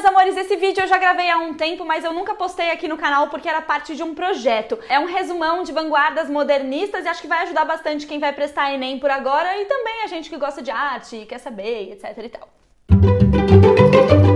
meus amores, esse vídeo eu já gravei há um tempo, mas eu nunca postei aqui no canal porque era parte de um projeto. É um resumão de vanguardas modernistas e acho que vai ajudar bastante quem vai prestar Enem por agora e também a gente que gosta de arte, quer saber, etc e tal. Música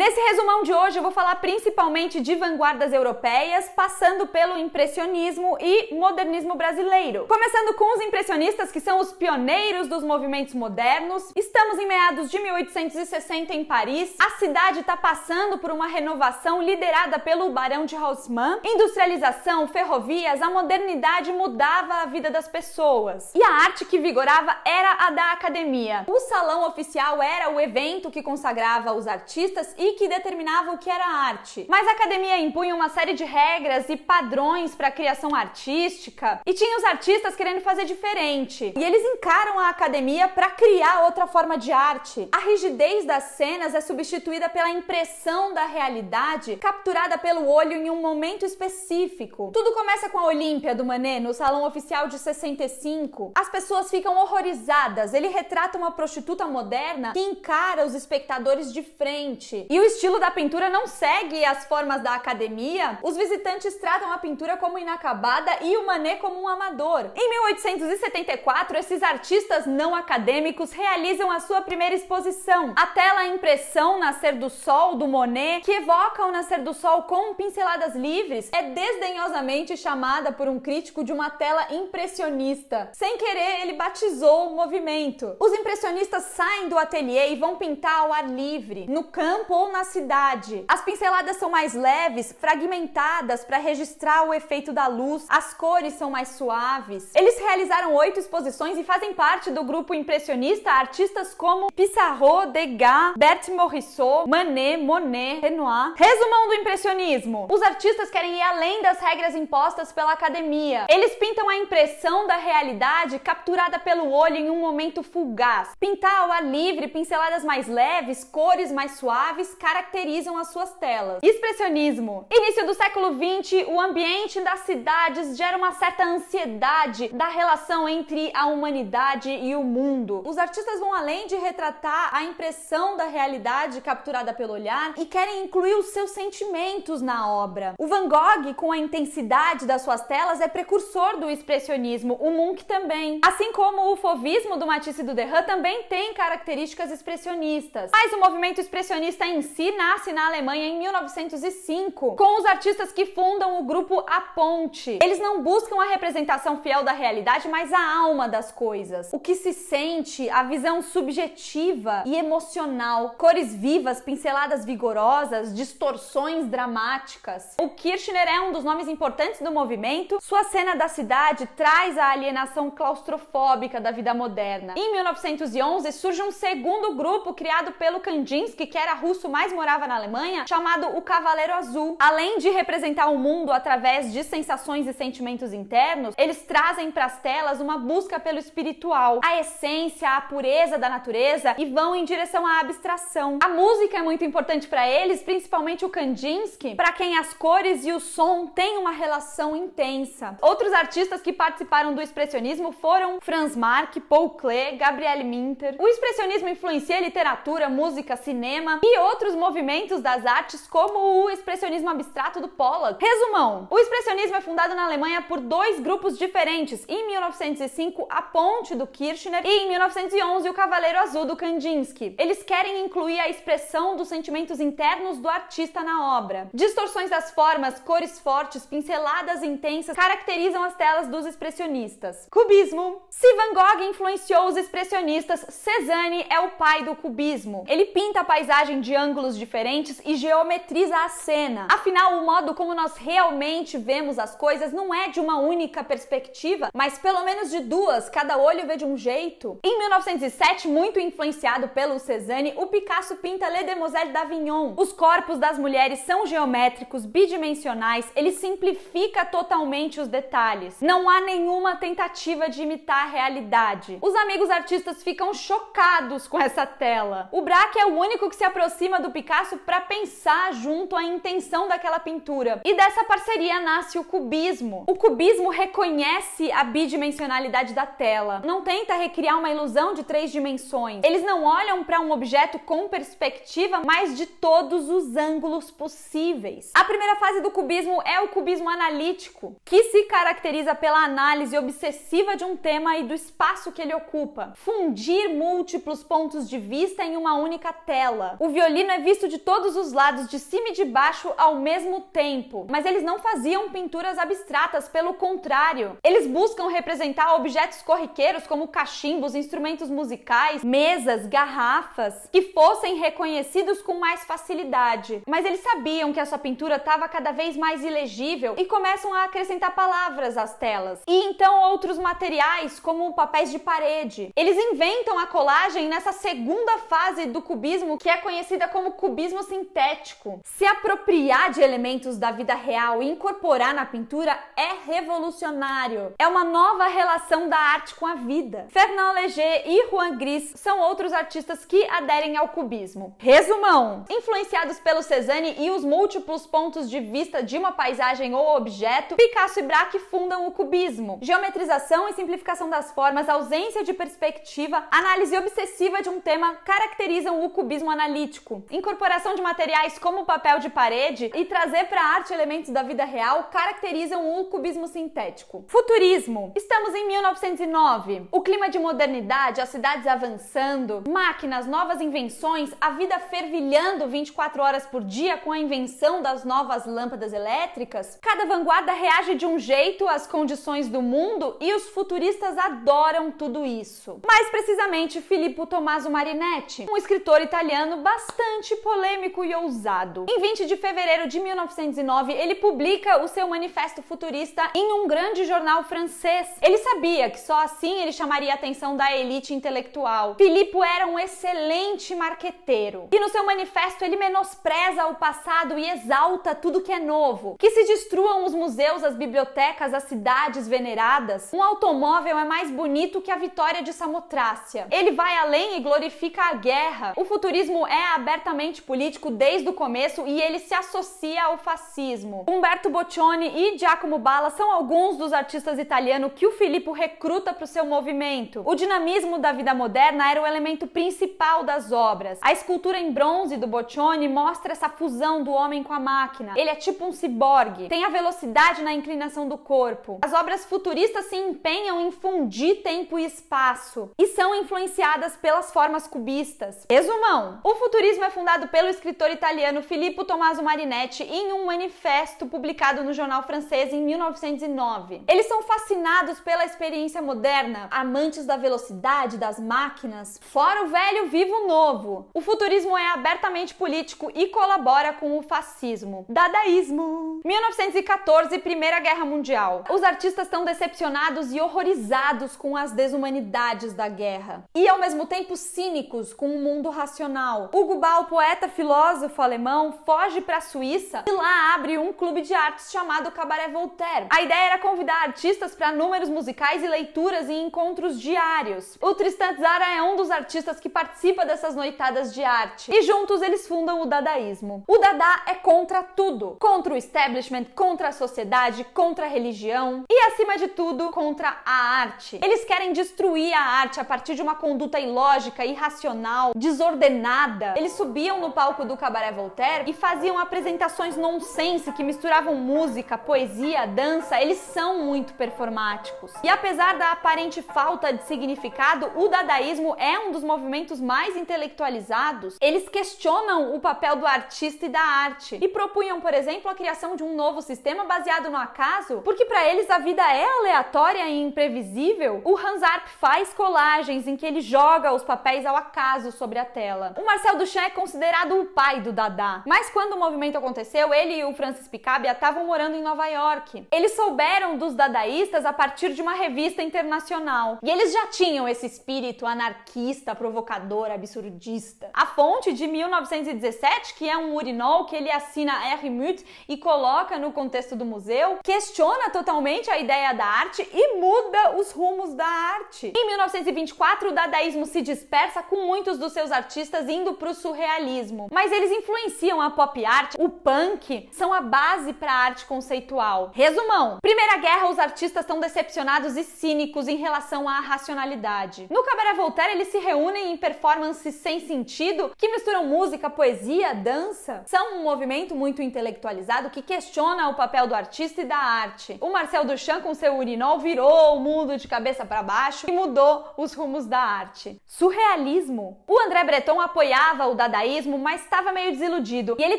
Nesse resumão de hoje eu vou falar principalmente de vanguardas europeias, passando pelo impressionismo e modernismo brasileiro. Começando com os impressionistas, que são os pioneiros dos movimentos modernos. Estamos em meados de 1860 em Paris. A cidade está passando por uma renovação liderada pelo Barão de Haussmann. Industrialização, ferrovias, a modernidade mudava a vida das pessoas. E a arte que vigorava era a da academia. O salão oficial era o evento que consagrava os artistas e que determinava o que era arte. Mas a academia impunha uma série de regras e padrões para a criação artística e tinha os artistas querendo fazer diferente. E eles encaram a academia para criar outra forma de arte. A rigidez das cenas é substituída pela impressão da realidade capturada pelo olho em um momento específico. Tudo começa com a Olímpia do Manet no Salão Oficial de 65. As pessoas ficam horrorizadas. Ele retrata uma prostituta moderna que encara os espectadores de frente. E o estilo da pintura não segue as formas da academia, os visitantes tratam a pintura como inacabada e o Manet como um amador. Em 1874, esses artistas não acadêmicos realizam a sua primeira exposição. A tela Impressão Nascer do Sol do Monet, que evoca o nascer do sol com pinceladas livres, é desdenhosamente chamada por um crítico de uma tela impressionista. Sem querer, ele batizou o movimento. Os impressionistas saem do ateliê e vão pintar ao ar livre, no campo ou na cidade. As pinceladas são mais leves, fragmentadas para registrar o efeito da luz, as cores são mais suaves. Eles realizaram oito exposições e fazem parte do grupo impressionista artistas como Pissarro, Degas, Bert Morisot, Manet, Monet, Renoir. Resumão do impressionismo: os artistas querem ir além das regras impostas pela academia. Eles pintam a impressão da realidade capturada pelo olho em um momento fugaz. Pintar ao ar livre, pinceladas mais leves, cores mais suaves, caracterizam as suas telas. Expressionismo. Início do século XX, o ambiente das cidades gera uma certa ansiedade da relação entre a humanidade e o mundo. Os artistas vão além de retratar a impressão da realidade capturada pelo olhar e querem incluir os seus sentimentos na obra. O Van Gogh, com a intensidade das suas telas, é precursor do expressionismo, o Munch também. Assim como o fovismo do Matisse e do Derrida também tem características expressionistas. Mas o movimento expressionista em si nasce na Alemanha em 1905, com os artistas que fundam o grupo A Ponte. Eles não buscam a representação fiel da realidade, mas a alma das coisas, o que se sente, a visão subjetiva e emocional, cores vivas, pinceladas vigorosas, distorções dramáticas. O Kirchner é um dos nomes importantes do movimento. Sua cena da cidade traz a alienação claustrofóbica da vida moderna. Em 1911 surge um segundo grupo criado pelo Kandinsky, que era russo mais mais morava na Alemanha, chamado O Cavaleiro Azul. Além de representar o mundo através de sensações e sentimentos internos, eles trazem para as telas uma busca pelo espiritual, a essência, a pureza da natureza e vão em direção à abstração. A música é muito importante para eles, principalmente o Kandinsky, para quem as cores e o som têm uma relação intensa. Outros artistas que participaram do expressionismo foram Franz Marc, Paul Klee, Gabriel Minter. O expressionismo influencia literatura, música, cinema e outros outros movimentos das artes, como o expressionismo abstrato do Pollock. Resumão: o expressionismo é fundado na Alemanha por dois grupos diferentes. Em 1905, a Ponte do Kirchner e em 1911, o Cavaleiro Azul do Kandinsky. Eles querem incluir a expressão dos sentimentos internos do artista na obra. Distorções das formas, cores fortes, pinceladas intensas caracterizam as telas dos expressionistas. Cubismo. Se Van Gogh influenciou os expressionistas, Cézanne é o pai do cubismo. Ele pinta a paisagem de ângulos ângulos diferentes e geometriza a cena. Afinal, o modo como nós realmente vemos as coisas não é de uma única perspectiva, mas pelo menos de duas, cada olho vê de um jeito. Em 1907, muito influenciado pelo Cézanne, o Picasso pinta Le Demoiselles d'Avignon. Os corpos das mulheres são geométricos, bidimensionais, ele simplifica totalmente os detalhes. Não há nenhuma tentativa de imitar a realidade. Os amigos artistas ficam chocados com essa tela. O Braque é o único que se aproxima do Picasso para pensar junto à intenção daquela pintura. E dessa parceria nasce o cubismo. O cubismo reconhece a bidimensionalidade da tela, não tenta recriar uma ilusão de três dimensões. Eles não olham para um objeto com perspectiva, mas de todos os ângulos possíveis. A primeira fase do cubismo é o cubismo analítico, que se caracteriza pela análise obsessiva de um tema e do espaço que ele ocupa. Fundir múltiplos pontos de vista em uma única tela. O violino é visto de todos os lados, de cima e de baixo ao mesmo tempo. Mas eles não faziam pinturas abstratas, pelo contrário. Eles buscam representar objetos corriqueiros como cachimbos, instrumentos musicais, mesas, garrafas, que fossem reconhecidos com mais facilidade. Mas eles sabiam que a sua pintura estava cada vez mais ilegível e começam a acrescentar palavras às telas. E então outros materiais, como papéis de parede. Eles inventam a colagem nessa segunda fase do cubismo que é conhecida como como cubismo sintético. Se apropriar de elementos da vida real e incorporar na pintura é revolucionário. É uma nova relação da arte com a vida. Fernand Léger e Juan Gris são outros artistas que aderem ao cubismo. Resumão: influenciados pelo Cezanne e os múltiplos pontos de vista de uma paisagem ou objeto, Picasso e Braque fundam o cubismo. Geometrização e simplificação das formas, ausência de perspectiva, análise obsessiva de um tema caracterizam o cubismo analítico. Incorporação de materiais como papel de parede e trazer para a arte elementos da vida real caracterizam o cubismo sintético. Futurismo. Estamos em 1909. O clima de modernidade, as cidades avançando, máquinas, novas invenções, a vida fervilhando 24 horas por dia com a invenção das novas lâmpadas elétricas. Cada vanguarda reage de um jeito às condições do mundo e os futuristas adoram tudo isso. Mais precisamente, Filippo Tommaso Marinetti, um escritor italiano bastante bastante polêmico e ousado. Em 20 de fevereiro de 1909, ele publica o seu manifesto futurista em um grande jornal francês. Ele sabia que só assim ele chamaria a atenção da elite intelectual. Filippo era um excelente marqueteiro. E no seu manifesto ele menospreza o passado e exalta tudo que é novo. Que se destruam os museus, as bibliotecas, as cidades veneradas. Um automóvel é mais bonito que a vitória de Samotrácia. Ele vai além e glorifica a guerra. O futurismo é aberta abertamente político desde o começo e ele se associa ao fascismo. Humberto Boccioni e Giacomo Balla são alguns dos artistas italianos que o Filippo recruta para o seu movimento. O dinamismo da vida moderna era o elemento principal das obras. A escultura em bronze do Boccioni mostra essa fusão do homem com a máquina. Ele é tipo um ciborgue, tem a velocidade na inclinação do corpo. As obras futuristas se empenham em fundir tempo e espaço e são influenciadas pelas formas cubistas. Resumão: o futurismo é foi fundado pelo escritor italiano Filippo Tommaso Marinetti em um manifesto publicado no jornal francês em 1909. Eles são fascinados pela experiência moderna, amantes da velocidade, das máquinas, fora o velho, vivo o novo. O futurismo é abertamente político e colabora com o fascismo. Dadaísmo. 1914, Primeira Guerra Mundial. Os artistas estão decepcionados e horrorizados com as desumanidades da guerra e ao mesmo tempo cínicos com o mundo racional. Hugo Ball o poeta filósofo alemão foge para a Suíça e lá abre um clube de artes chamado Cabaré Voltaire. A ideia era convidar artistas para números musicais e leituras e encontros diários. O Tristan Tzara é um dos artistas que participa dessas noitadas de arte e juntos eles fundam o dadaísmo. O Dada é contra tudo, contra o establishment, contra a sociedade, contra a religião e acima de tudo contra a arte. Eles querem destruir a arte a partir de uma conduta ilógica, irracional, desordenada. Eles subiam no palco do Cabaré Voltaire e faziam apresentações nonsense que misturavam música, poesia, dança, eles são muito performáticos. E apesar da aparente falta de significado, o dadaísmo é um dos movimentos mais intelectualizados. Eles questionam o papel do artista e da arte e propunham, por exemplo, a criação de um novo sistema baseado no acaso, porque para eles a vida é aleatória e imprevisível. O Hans Arp faz colagens em que ele joga os papéis ao acaso sobre a tela. O Marcel Duchamp considerado o pai do Dada. Mas quando o movimento aconteceu, ele e o Francis Picabia estavam morando em Nova York. Eles souberam dos dadaístas a partir de uma revista internacional. E eles já tinham esse espírito anarquista, provocador, absurdista. A fonte de 1917, que é um urinol que ele assina R. Muth e coloca no contexto do museu, questiona totalmente a ideia da arte e muda os rumos da arte. Em 1924, o dadaísmo se dispersa com muitos dos seus artistas indo para o surrealismo realismo, mas eles influenciam a pop art, o punk, são a base para a arte conceitual. Resumão: Primeira Guerra, os artistas estão decepcionados e cínicos em relação à racionalidade. No Cabaré Voltaire, eles se reúnem em performances sem sentido que misturam música, poesia, dança. São um movimento muito intelectualizado que questiona o papel do artista e da arte. O Marcel Duchamp, com seu urinol, virou o mundo de cabeça para baixo e mudou os rumos da arte. Surrealismo. O André Breton apoiava o Dada judaísmo, mas estava meio desiludido. E ele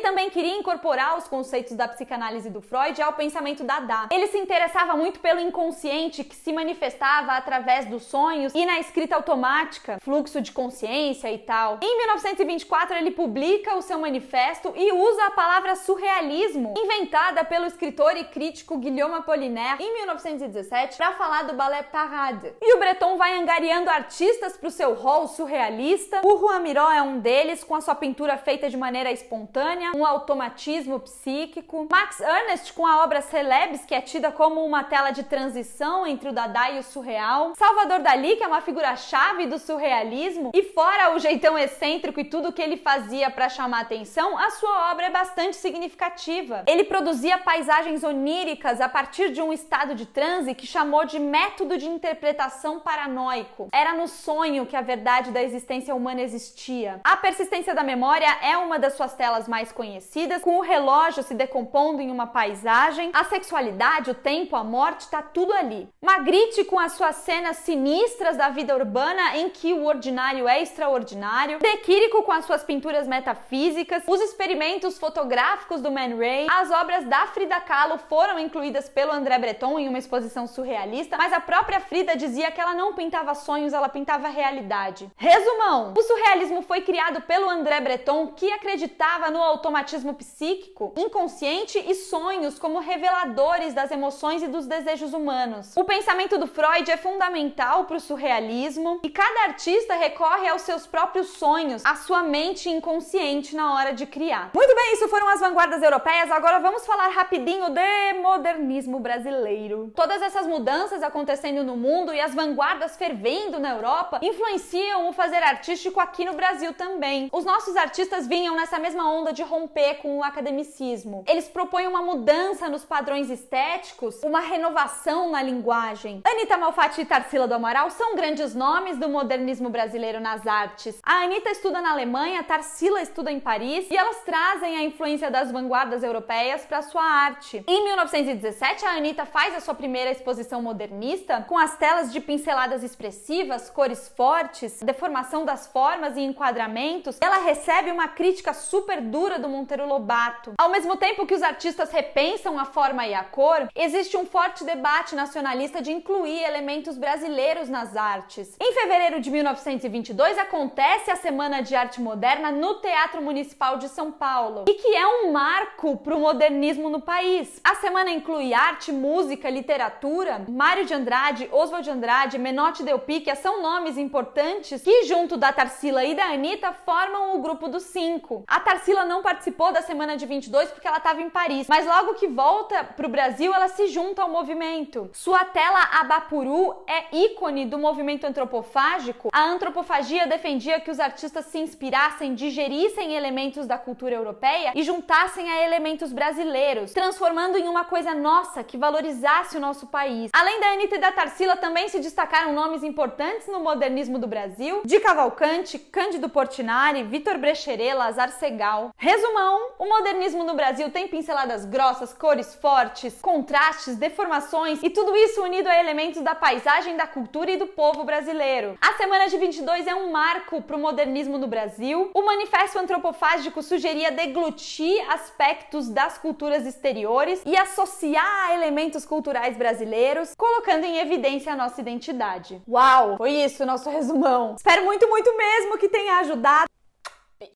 também queria incorporar os conceitos da psicanálise do Freud ao pensamento dada. Ele se interessava muito pelo inconsciente que se manifestava através dos sonhos e na escrita automática, fluxo de consciência e tal. Em 1924 ele publica o seu manifesto e usa a palavra surrealismo, inventada pelo escritor e crítico Guillaume Apollinaire em 1917 para falar do ballet Parade. E o Breton vai angariando artistas para o seu rol surrealista. O Juan Miró é um deles com a sua sua pintura feita de maneira espontânea, um automatismo psíquico. Max Ernest com a obra Celebes, que é tida como uma tela de transição entre o Dada e o surreal. Salvador Dali, que é uma figura-chave do surrealismo, e fora o jeitão excêntrico e tudo que ele fazia para chamar atenção, a sua obra é bastante significativa. Ele produzia paisagens oníricas a partir de um estado de transe que chamou de método de interpretação paranoico. Era no sonho que a verdade da existência humana existia. A persistência da da memória é uma das suas telas mais conhecidas, com o relógio se decompondo em uma paisagem, a sexualidade, o tempo, a morte, tá tudo ali. Magritte com as suas cenas sinistras da vida urbana em que o ordinário é extraordinário, De Quirico com as suas pinturas metafísicas, os experimentos fotográficos do Man Ray, as obras da Frida Kahlo foram incluídas pelo André Breton em uma exposição surrealista, mas a própria Frida dizia que ela não pintava sonhos, ela pintava realidade. Resumão: o surrealismo foi criado pelo André André Breton, que acreditava no automatismo psíquico, inconsciente e sonhos como reveladores das emoções e dos desejos humanos. O pensamento do Freud é fundamental para o surrealismo e cada artista recorre aos seus próprios sonhos, à sua mente inconsciente na hora de criar. Muito bem, isso foram as vanguardas europeias. Agora vamos falar rapidinho de modernismo brasileiro. Todas essas mudanças acontecendo no mundo e as vanguardas fervendo na Europa influenciam o fazer artístico aqui no Brasil também. Os nossos artistas vinham nessa mesma onda de romper com o academicismo. Eles propõem uma mudança nos padrões estéticos, uma renovação na linguagem. Anitta Malfatti e Tarsila do Amaral são grandes nomes do modernismo brasileiro nas artes. A Anitta estuda na Alemanha, Tarsila estuda em Paris e elas trazem a influência das vanguardas europeias para sua arte. Em 1917, a Anitta faz a sua primeira exposição modernista com as telas de pinceladas expressivas, cores fortes, deformação das formas e enquadramentos. Ela recebe uma crítica super dura do Monteiro Lobato. Ao mesmo tempo que os artistas repensam a forma e a cor, existe um forte debate nacionalista de incluir elementos brasileiros nas artes. Em fevereiro de 1922 acontece a Semana de Arte Moderna no Teatro Municipal de São Paulo, e que é um marco para o modernismo no país. A semana inclui arte, música, literatura. Mário de Andrade, Oswald de Andrade, Menotti Del Picchia são nomes importantes que, junto da Tarsila e da Anitta, formam o grupo dos cinco. A Tarsila não participou da semana de 22 porque ela estava em Paris, mas logo que volta para o Brasil, ela se junta ao movimento. Sua tela Abapuru é ícone do movimento antropofágico. A antropofagia defendia que os artistas se inspirassem, digerissem elementos da cultura europeia e juntassem a elementos brasileiros, transformando em uma coisa nossa que valorizasse o nosso país. Além da Anitta e da Tarsila, também se destacaram nomes importantes no modernismo do Brasil, de Cavalcante, Cândido Portinari, Vitor Brecheret, Lazar Segal. Resumão: o modernismo no Brasil tem pinceladas grossas, cores fortes, contrastes, deformações e tudo isso unido a elementos da paisagem, da cultura e do povo brasileiro. A semana de 22 é um marco para o modernismo no Brasil. O manifesto antropofágico sugeria deglutir aspectos das culturas exteriores e associar a elementos culturais brasileiros, colocando em evidência a nossa identidade. Uau! Foi isso, nosso resumão. Espero muito, muito mesmo que tenha ajudado.